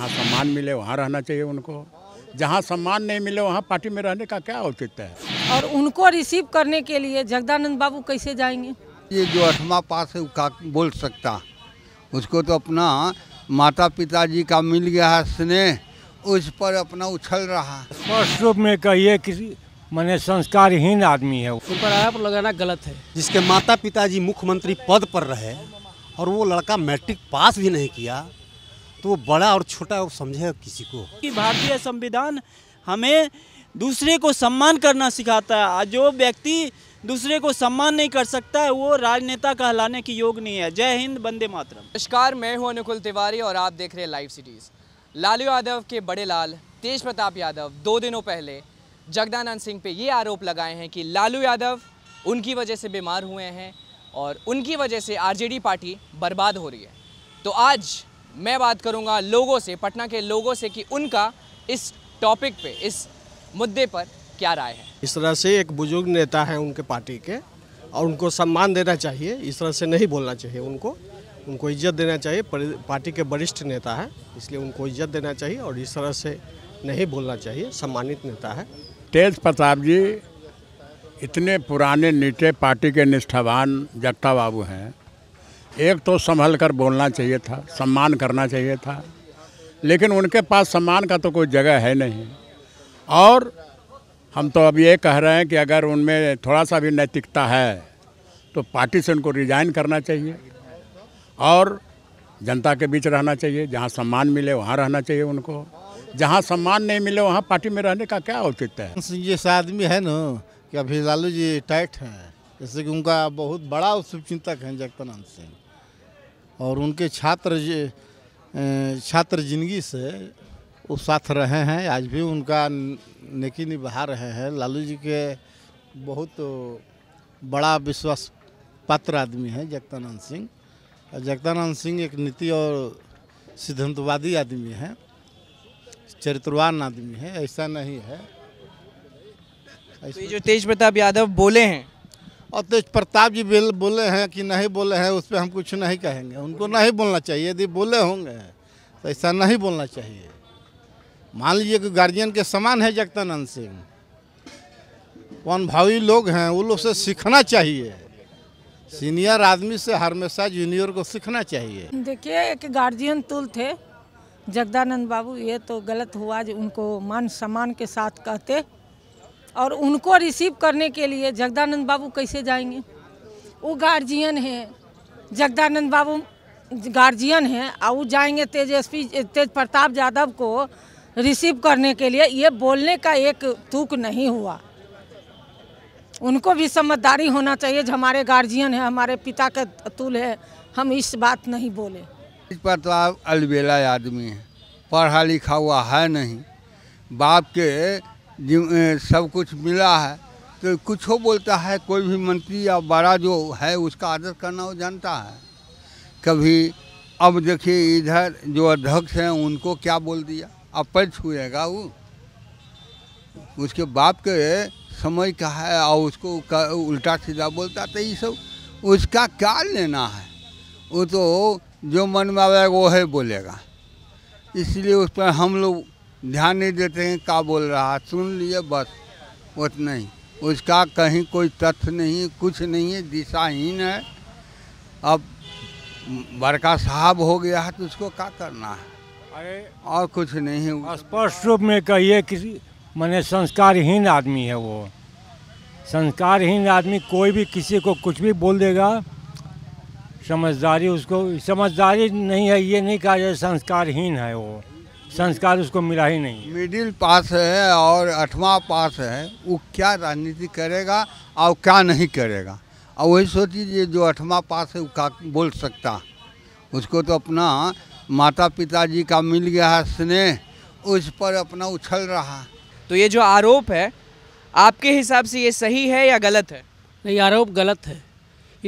जहाँ सम्मान मिले वहाँ रहना चाहिए उनको जहाँ सम्मान नहीं मिले वहाँ पार्टी में रहने का क्या औचित्य है और उनको रिसीव करने के लिए जगदानंद बाबू कैसे जाएंगे ये जो अठवा पास है का बोल सकता उसको तो अपना माता पिताजी का मिल गया है स्नेह उस पर अपना उछल रहा स्पष्ट रूप में कहिए किसी मैंने संस्कारहीन आदमी है उस पर आरोप लगाना गलत है जिसके माता पिताजी मुख्यमंत्री पद पर रहे और वो लड़का मैट्रिक पास भी नहीं किया तो वो बड़ा और छोटा समझे किसी को कि भारतीय संविधान हमें दूसरे को सम्मान करना सिखाता है जो व्यक्ति दूसरे को सम्मान नहीं कर सकता है वो राजनेता कहलाने की योग नहीं है जय हिंद बंदे मातरम नमस्कार मैं हूं अनुकुल तिवारी और आप देख रहे हैं लाइव सिटीज़ लालू यादव के बड़े लाल तेज प्रताप यादव दो दिनों पहले जगदानंद सिंह पे ये आरोप लगाए हैं कि लालू यादव उनकी वजह से बीमार हुए हैं और उनकी वजह से आरजेडी पार्टी बर्बाद हो रही है तो आज मैं बात करूँगा लोगों से पटना के लोगों से कि उनका इस टॉपिक पे इस मुद्दे पर क्या राय है इस तरह से एक बुजुर्ग नेता है उनके पार्टी के और उनको सम्मान देना चाहिए इस तरह से नहीं बोलना चाहिए उनको उनको इज्जत देना चाहिए पार्टी के वरिष्ठ नेता है इसलिए उनको इज्जत देना चाहिए और इस तरह से नहीं बोलना चाहिए सम्मानित नेता है तेज प्रताप जी इतने पुराने नीचे पार्टी के निष्ठावान जगता बाबू हैं एक तो संभल कर बोलना चाहिए था सम्मान करना चाहिए था लेकिन उनके पास सम्मान का तो कोई जगह है नहीं और हम तो अब ये कह रहे हैं कि अगर उनमें थोड़ा सा भी नैतिकता है तो पार्टी से उनको रिजाइन करना चाहिए और जनता के बीच रहना चाहिए जहाँ सम्मान मिले वहाँ रहना चाहिए उनको जहाँ सम्मान नहीं मिले वहाँ पार्टी में रहने का क्या औचित्य है ये आदमी है ना कि अभी लालू जी टाइट हैं जैसे कि उनका बहुत बड़ा उत्सव चिंतक हैं जगतानंद सिंह और उनके छात्र छात्र जिंदगी से वो साथ रहे हैं आज भी उनका नेकी निभा रहे हैं लालू जी के बहुत बड़ा विश्वास पात्र आदमी है जगतानंद सिंह जगदानंद सिंह एक नीति और सिद्धांतवादी आदमी है चरित्रवान आदमी है ऐसा नहीं है तो जो तेज प्रताप यादव बोले हैं और तेज तो प्रताप जी बोले हैं कि नहीं बोले हैं उस पर हम कुछ नहीं कहेंगे उनको नहीं बोलना चाहिए यदि बोले होंगे तो ऐसा नहीं बोलना चाहिए मान लीजिए कि गार्जियन के समान है जगतानंद सिंह कौन भावी लोग हैं वो लोग से सीखना चाहिए सीनियर आदमी से हमेशा जूनियर को सीखना चाहिए देखिए एक गार्जियन तुल थे जगदानंद बाबू ये तो गलत हुआ जो उनको मान सम्मान के साथ कहते और उनको रिसीव करने के लिए जगदानंद बाबू कैसे जाएंगे वो गार्जियन है जगदानंद बाबू गार्जियन है और वो जाएंगे तेजस्वी तेज प्रताप यादव को रिसीव करने के लिए ये बोलने का एक तूक नहीं हुआ उनको भी समझदारी होना चाहिए जो हमारे गार्जियन है हमारे पिता के अतुल है हम इस बात नहीं बोले तेज प्रताप अलबेला आदमी है पढ़ा लिखा हुआ है नहीं बाप के सब कुछ मिला है तो कुछ हो बोलता है कोई भी मंत्री या बड़ा जो है उसका आदर करना वो जानता है कभी अब देखिए इधर जो अध्यक्ष हैं उनको क्या बोल दिया अब पर छुएगा वो उसके बाप के समय का है और उसको उल्टा सीधा बोलता तो ये सब उसका क्या लेना है वो तो जो मन में आएगा वो है बोलेगा इसलिए उस पर हम लोग ध्यान नहीं देते हैं क्या बोल रहा सुन लिए बस उतना ही उसका कहीं कोई तथ्य नहीं कुछ नहीं है दिशाहीन है अब बड़का साहब हो गया है तो उसको क्या करना है अरे और कुछ नहीं है स्पष्ट रूप में कहिए किसी मैंने संस्कारहीन आदमी है वो संस्कारहीन आदमी कोई भी किसी को कुछ भी बोल देगा समझदारी उसको समझदारी नहीं है ये नहीं कहा जाए संस्कारहीन है वो संस्कार उसको मिला ही नहीं मिडिल पास है और अठवा पास है वो क्या राजनीति करेगा और क्या नहीं करेगा और वही सोचिए जो अठवा पास है वो का बोल सकता उसको तो अपना माता पिताजी का मिल गया है स्नेह उस पर अपना उछल रहा तो ये जो आरोप है आपके हिसाब से ये सही है या गलत है नहीं आरोप गलत है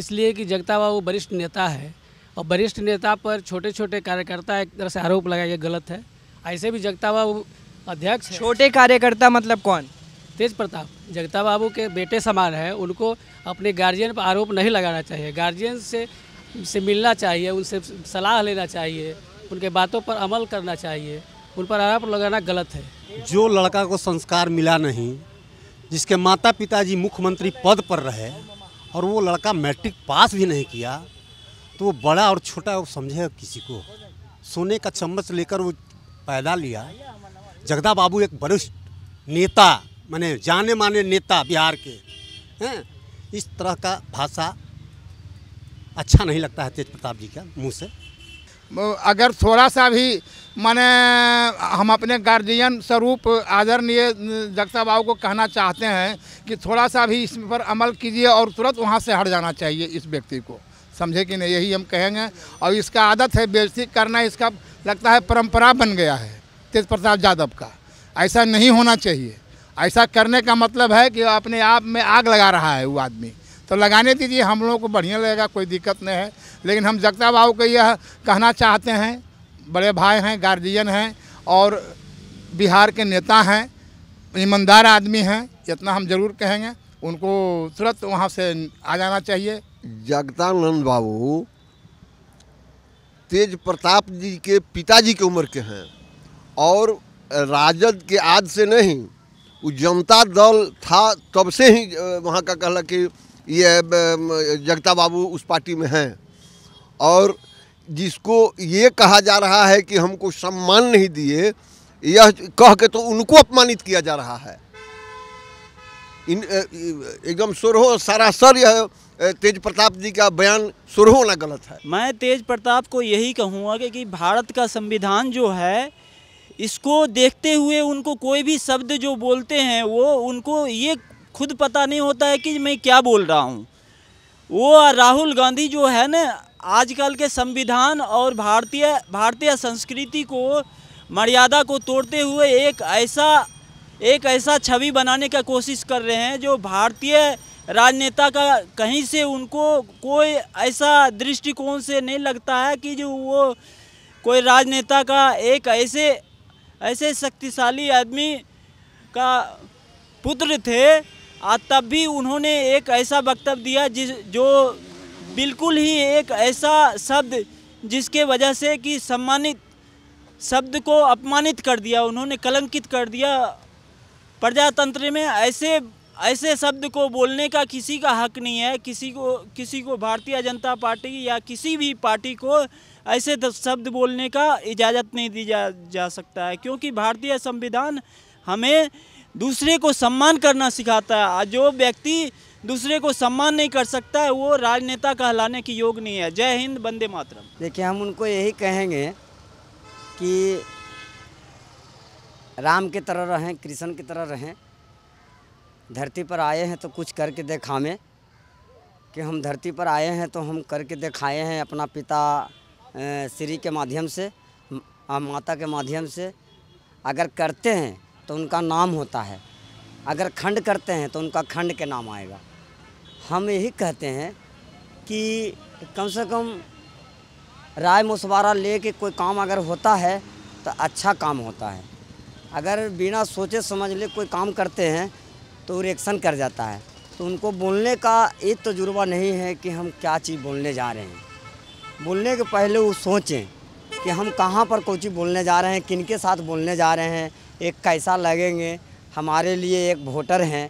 इसलिए कि जगता वो वरिष्ठ नेता है और वरिष्ठ नेता पर छोटे छोटे कार्यकर्ता एक तरह से आरोप लगाया गलत है ऐसे भी जगता बाबू अध्यक्ष छोटे कार्यकर्ता मतलब कौन तेज प्रताप जगता बाबू के बेटे समान हैं उनको अपने गार्जियन पर आरोप नहीं लगाना चाहिए गार्जियन से से मिलना चाहिए उनसे सलाह लेना चाहिए उनके बातों पर अमल करना चाहिए उन पर आरोप लगाना गलत है जो लड़का को संस्कार मिला नहीं जिसके माता पिताजी मुख्यमंत्री पद पर रहे और वो लड़का मैट्रिक पास भी नहीं किया तो वो बड़ा और छोटा वो समझे किसी को सोने का चम्मच लेकर वो पैदा लिया जगदा बाबू एक वरिष्ठ नेता माने जाने माने नेता बिहार के हैं इस तरह का भाषा अच्छा नहीं लगता है तेज प्रताप जी का मुंह से अगर थोड़ा सा भी माने हम अपने गार्जियन स्वरूप आदरणीय जगता बाबू को कहना चाहते हैं कि थोड़ा सा भी इस पर अमल कीजिए और तुरंत वहाँ से हट जाना चाहिए इस व्यक्ति को समझे कि नहीं यही हम कहेंगे और इसका आदत है बेजती करना इसका लगता है परंपरा बन गया है तेज प्रताप यादव का ऐसा नहीं होना चाहिए ऐसा करने का मतलब है कि अपने आप में आग लगा रहा है वो आदमी तो लगाने दीजिए हम लोगों को बढ़िया लगेगा कोई दिक्कत नहीं है लेकिन हम जगता बाबू को यह कहना चाहते हैं बड़े भाई हैं गार्जियन हैं और बिहार के नेता हैं ईमानदार आदमी हैं इतना हम जरूर कहेंगे उनको तुरंत वहाँ से आ जाना चाहिए जगतानंद बाबू तेज प्रताप जी के पिताजी के उम्र के हैं और राजद के आज से नहीं वो जनता दल था तब से ही वहाँ का कहला कि ये जगता बाबू उस पार्टी में हैं और जिसको ये कहा जा रहा है कि हमको सम्मान नहीं दिए यह कह के तो उनको अपमानित किया जा रहा है इन एकदम सुरहो सरासर यह तेज प्रताप जी का बयान सुरहो ना गलत है मैं तेज प्रताप को यही कहूँगा कि, कि भारत का संविधान जो है इसको देखते हुए उनको कोई भी शब्द जो बोलते हैं वो उनको ये खुद पता नहीं होता है कि मैं क्या बोल रहा हूँ वो राहुल गांधी जो है ना आजकल के संविधान और भारतीय भारतीय संस्कृति को मर्यादा को तोड़ते हुए एक ऐसा एक ऐसा छवि बनाने का कोशिश कर रहे हैं जो भारतीय राजनेता का कहीं से उनको कोई ऐसा दृष्टिकोण से नहीं लगता है कि जो वो कोई राजनेता का एक ऐसे ऐसे शक्तिशाली आदमी का पुत्र थे आज तब भी उन्होंने एक ऐसा वक्तव्य दिया जिस जो बिल्कुल ही एक ऐसा शब्द जिसके वजह से कि सम्मानित शब्द को अपमानित कर दिया उन्होंने कलंकित कर दिया प्रजातंत्र में ऐसे ऐसे शब्द को बोलने का किसी का हक नहीं है किसी को किसी को भारतीय जनता पार्टी या किसी भी पार्टी को ऐसे शब्द बोलने का इजाज़त नहीं दी जा जा सकता है क्योंकि भारतीय संविधान हमें दूसरे को सम्मान करना सिखाता है जो व्यक्ति दूसरे को सम्मान नहीं कर सकता है वो राजनेता कहलाने की योग नहीं है जय हिंद बंदे मातरम देखिए हम उनको यही कहेंगे कि राम की तरह रहें कृष्ण की तरह रहें धरती पर आए हैं तो कुछ करके देखा में कि हम धरती पर आए हैं तो हम करके दिखाए हैं अपना पिता श्री के माध्यम से माता के माध्यम से अगर करते हैं तो उनका नाम होता है अगर खंड करते हैं तो उनका खंड के नाम आएगा हम यही कहते हैं कि कम से कम राय मशवरा ले के कोई काम अगर होता है तो अच्छा काम होता है अगर बिना सोचे समझ ले कोई काम करते हैं तो रिएक्शन कर जाता है तो उनको बोलने का ये तजुर्बा नहीं है कि हम क्या चीज़ बोलने जा रहे हैं बोलने के पहले वो सोचें कि हम कहाँ पर चीज़ बोलने जा रहे हैं किन के साथ बोलने जा रहे हैं एक कैसा लगेंगे हमारे लिए एक वोटर हैं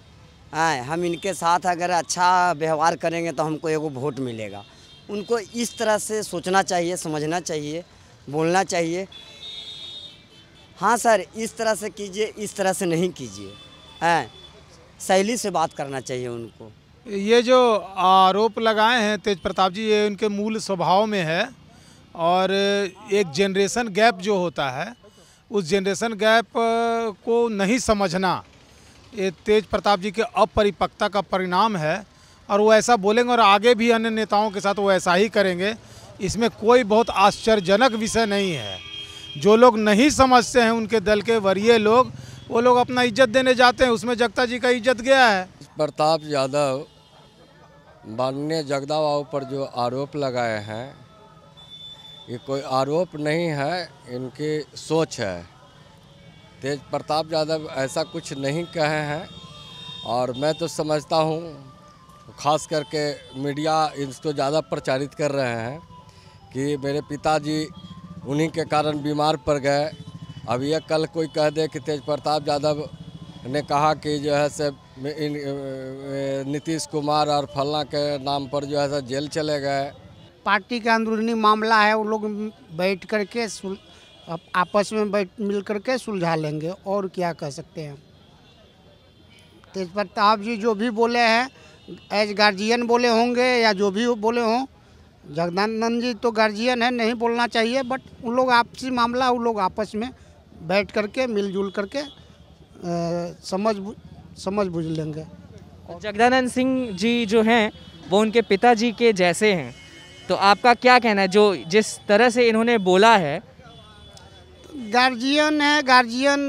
आए, हम इनके साथ अगर अच्छा व्यवहार करेंगे तो हमको एगो वोट मिलेगा उनको इस तरह से सोचना चाहिए समझना चाहिए बोलना चाहिए हाँ सर इस तरह से कीजिए इस तरह से नहीं कीजिए हैं सहेली से बात करना चाहिए उनको ये जो आरोप लगाए हैं तेज प्रताप जी ये उनके मूल स्वभाव में है और एक जनरेशन गैप जो होता है उस जनरेशन गैप को नहीं समझना ये तेज प्रताप जी के अपरिपक्वता का परिणाम है और वो ऐसा बोलेंगे और आगे भी अन्य नेताओं के साथ वो ऐसा ही करेंगे इसमें कोई बहुत आश्चर्यजनक विषय नहीं है जो लोग नहीं समझते हैं उनके दल के वरीय लोग वो लोग अपना इज्जत देने जाते हैं उसमें जगता जी का इज्जत गया है प्रताप यादव माननीय जगदा बाबू पर जो आरोप लगाए हैं ये कोई आरोप नहीं है इनकी सोच है तेज प्रताप यादव ऐसा कुछ नहीं कहे हैं और मैं तो समझता हूँ खास करके मीडिया इसको ज़्यादा प्रचारित कर रहे हैं कि मेरे पिताजी उन्हीं के कारण बीमार पड़ गए अब ये कल कोई कह दे कि तेज प्रताप यादव ने कहा कि जो है से नीतीश कुमार और फलना के नाम पर जो है से जेल चले गए पार्टी का अंदरूनी मामला है वो लोग बैठ करके आपस में बैठ मिल करके सुलझा लेंगे और क्या कह सकते हैं तेज प्रताप जी जो भी बोले हैं एज गार्जियन बोले होंगे या जो भी बोले हों जगदानंद जी तो गार्जियन है नहीं बोलना चाहिए बट उन लोग आपसी मामला उन लोग आपस में बैठ करके मिलजुल करके आ, समझ समझ बुझ लेंगे तो जगदानंद सिंह जी जो हैं वो उनके पिताजी के जैसे हैं तो आपका क्या कहना है जो जिस तरह से इन्होंने बोला है गार्जियन है गार्जियन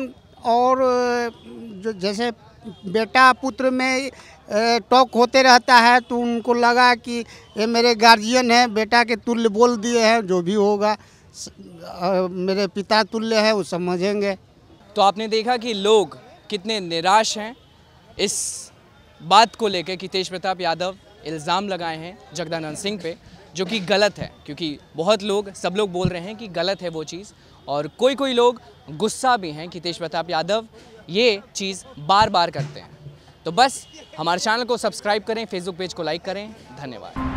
और जो जैसे बेटा पुत्र में टॉक होते रहता है तो उनको लगा कि ये मेरे गार्जियन हैं बेटा के तुल्य बोल दिए हैं जो भी होगा मेरे पिता तुल्य है वो समझेंगे तो आपने देखा कि लोग कितने निराश हैं इस बात को लेकर कि तेज प्रताप यादव इल्ज़ाम लगाए हैं जगदानंद सिंह पे जो कि गलत है क्योंकि बहुत लोग सब लोग बोल रहे हैं कि गलत है वो चीज़ और कोई कोई लोग गुस्सा भी हैं कि तेज प्रताप यादव ये चीज़ बार बार करते हैं तो बस हमारे चैनल को सब्सक्राइब करें फेसबुक पेज को लाइक करें धन्यवाद